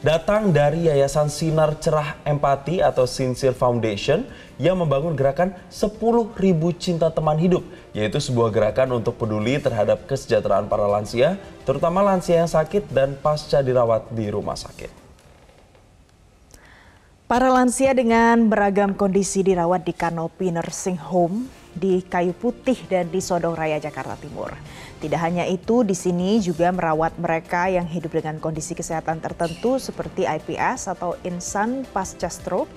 datang dari Yayasan Sinar Cerah Empati atau Sincere Foundation yang membangun gerakan 10.000 Cinta Teman Hidup, yaitu sebuah gerakan untuk peduli terhadap kesejahteraan para lansia, terutama lansia yang sakit dan pasca dirawat di rumah sakit. Para lansia dengan beragam kondisi dirawat di kanopi nursing home di Kayu Putih dan di Sodong Raya, Jakarta Timur. Tidak hanya itu, di sini juga merawat mereka yang hidup dengan kondisi kesehatan tertentu seperti IPS atau insan pasca stroke,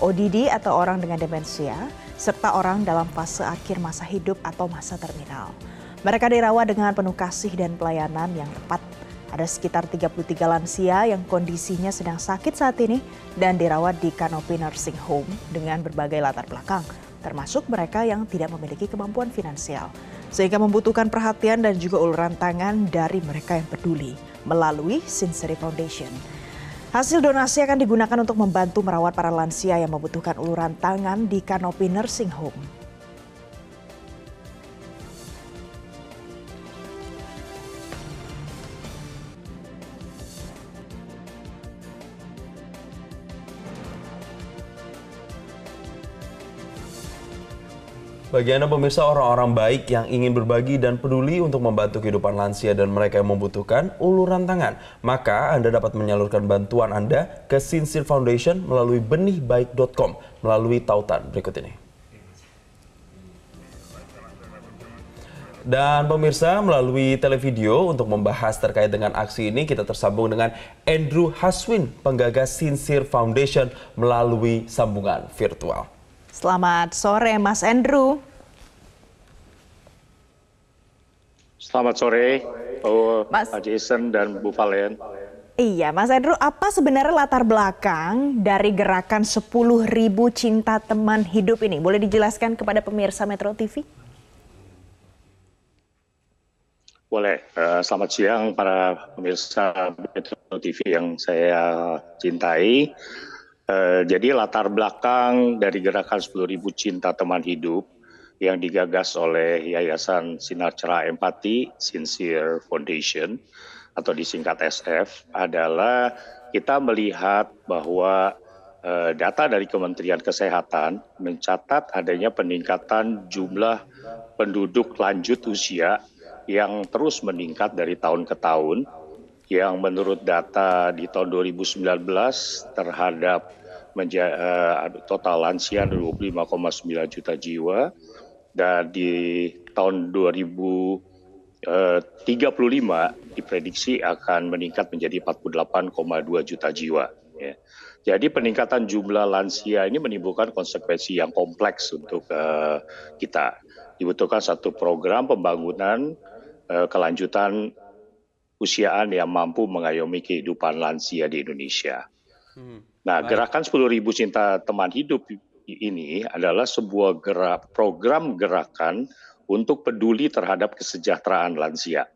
ODD atau orang dengan demensia, serta orang dalam fase akhir masa hidup atau masa terminal. Mereka dirawat dengan penuh kasih dan pelayanan yang tepat. Ada sekitar 33 lansia yang kondisinya sedang sakit saat ini dan dirawat di canopy Nursing Home dengan berbagai latar belakang, termasuk mereka yang tidak memiliki kemampuan finansial sehingga membutuhkan perhatian dan juga uluran tangan dari mereka yang peduli melalui Sincere Foundation. Hasil donasi akan digunakan untuk membantu merawat para lansia yang membutuhkan uluran tangan di kanopi nursing home. Bagi Anda pemirsa orang-orang baik yang ingin berbagi dan peduli untuk membantu kehidupan lansia dan mereka yang membutuhkan uluran tangan, maka Anda dapat menyalurkan bantuan Anda ke Sincere Foundation melalui benihbaik.com melalui tautan berikut ini. Dan pemirsa melalui televideo untuk membahas terkait dengan aksi ini kita tersambung dengan Andrew Haswin, penggagas Sincere Foundation melalui sambungan virtual. Selamat sore Mas Andrew. Selamat sore, Mas Haji dan Bu Valen. Iya, Mas Andrew, apa sebenarnya latar belakang dari gerakan 10.000 Cinta Teman Hidup ini? Boleh dijelaskan kepada pemirsa Metro TV? Boleh. Eh, selamat siang para pemirsa Metro TV yang saya cintai. Uh, jadi latar belakang dari gerakan 10.000 cinta teman hidup yang digagas oleh Yayasan Sinar Cerah Empati Sincere Foundation atau disingkat SF adalah kita melihat bahwa uh, data dari Kementerian Kesehatan mencatat adanya peningkatan jumlah penduduk lanjut usia yang terus meningkat dari tahun ke tahun yang menurut data di tahun 2019 terhadap menja, eh, total lansia 25,9 juta jiwa dan di tahun 2035 eh, diprediksi akan meningkat menjadi 48,2 juta jiwa. Ya. Jadi peningkatan jumlah lansia ini menimbulkan konsekuensi yang kompleks untuk eh, kita. Dibutuhkan satu program pembangunan kelanjutan usiaan yang mampu mengayomi kehidupan lansia di Indonesia. Hmm. Nah, Baik. gerakan 10.000 cinta teman hidup ini adalah sebuah gerak program gerakan untuk peduli terhadap kesejahteraan lansia.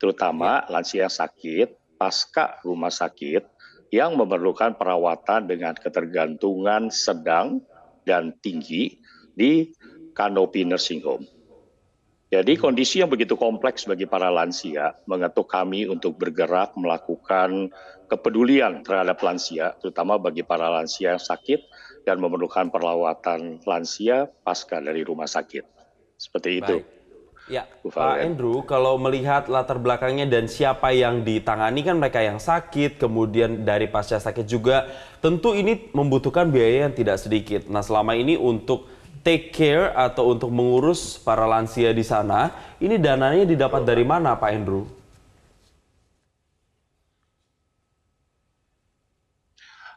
Terutama ya. lansia yang sakit pasca rumah sakit yang memerlukan perawatan dengan ketergantungan sedang dan tinggi di kanopi nursing home. Jadi ya, kondisi yang begitu kompleks bagi para lansia mengetuk kami untuk bergerak melakukan kepedulian terhadap lansia, terutama bagi para lansia yang sakit dan memerlukan perlawatan lansia pasca dari rumah sakit. Seperti itu. Baik. Ya, Pak Andrew, kalau melihat latar belakangnya dan siapa yang ditangani kan mereka yang sakit, kemudian dari pasca sakit juga, tentu ini membutuhkan biaya yang tidak sedikit. Nah, selama ini untuk take care atau untuk mengurus para lansia di sana, ini dananya didapat dari mana Pak Andrew?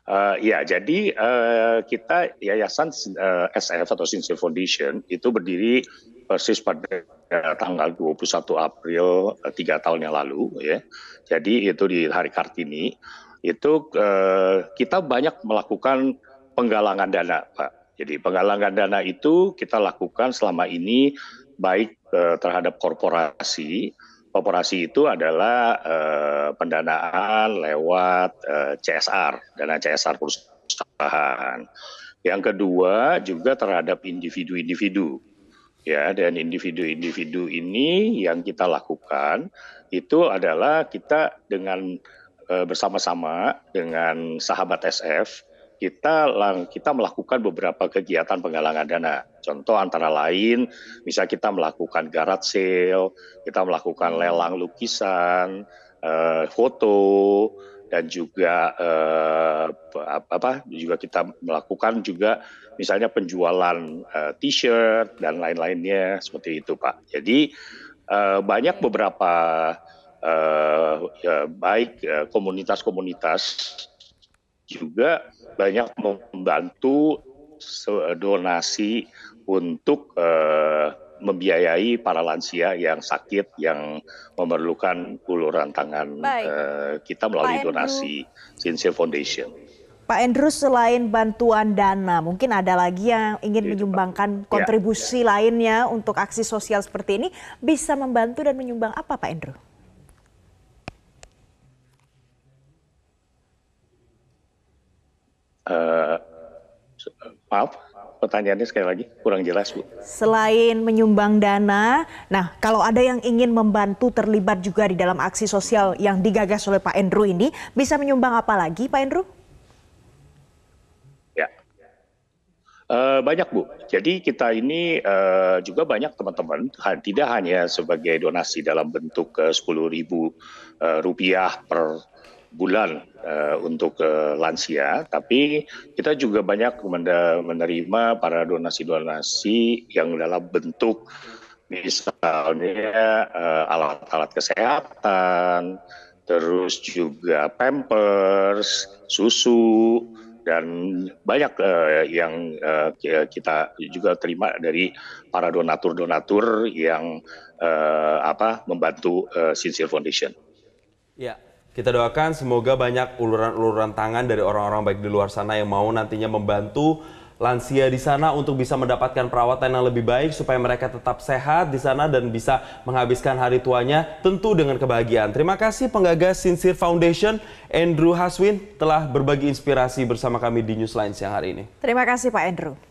Uh, ya, jadi uh, kita Yayasan uh, eh, SF atau Sincere Foundation itu berdiri persis pada tanggal 21 April tiga uh, tahun yang lalu, ya. Jadi itu di hari Kartini itu uh, kita banyak melakukan penggalangan dana, Pak. Jadi penggalangan dana itu kita lakukan selama ini baik eh, terhadap korporasi. Korporasi itu adalah eh, pendanaan lewat eh, CSR, dana CSR perusahaan. Yang kedua juga terhadap individu-individu. Ya, dan individu-individu ini yang kita lakukan itu adalah kita dengan bersama-sama dengan sahabat SF kita lang kita melakukan beberapa kegiatan penggalangan dana. Contoh antara lain, bisa kita melakukan garage sale, kita melakukan lelang lukisan, eh, foto, dan juga eh, apa juga kita melakukan juga misalnya penjualan eh, t-shirt dan lain-lainnya seperti itu Pak. Jadi eh, banyak beberapa uh, ya, baik eh, komunitas-komunitas juga banyak membantu donasi untuk uh, membiayai para lansia yang sakit yang memerlukan uluran tangan uh, kita melalui Pak donasi Sincere Foundation. Pak Andrew, selain bantuan dana, mungkin ada lagi yang ingin iya, menyumbangkan iya, kontribusi ya, ya. lainnya untuk aksi sosial seperti ini, bisa membantu dan menyumbang apa, Pak Andrew? uh, maaf pertanyaannya sekali lagi kurang jelas Bu. Selain menyumbang dana, nah kalau ada yang ingin membantu terlibat juga di dalam aksi sosial yang digagas oleh Pak Endru ini, bisa menyumbang apa lagi Pak Endru? Ya, uh, banyak Bu. Jadi kita ini uh, juga banyak teman-teman, tidak hanya sebagai donasi dalam bentuk uh, 10 ribu uh, rupiah per bulan eh, untuk uh, lansia, tapi kita juga banyak menerima para donasi-donasi yang dalam bentuk misalnya eh, alat-alat kesehatan, terus juga pampers, susu dan banyak uh, yang uh, kita juga terima dari para donatur-donatur yang uh, apa membantu uh, Sincere Foundation. Ya, kita doakan semoga banyak uluran-uluran tangan dari orang-orang baik di luar sana yang mau nantinya membantu lansia di sana untuk bisa mendapatkan perawatan yang lebih baik supaya mereka tetap sehat di sana dan bisa menghabiskan hari tuanya tentu dengan kebahagiaan. Terima kasih penggagas Sincere Foundation Andrew Haswin telah berbagi inspirasi bersama kami di Newsline siang hari ini. Terima kasih Pak Andrew.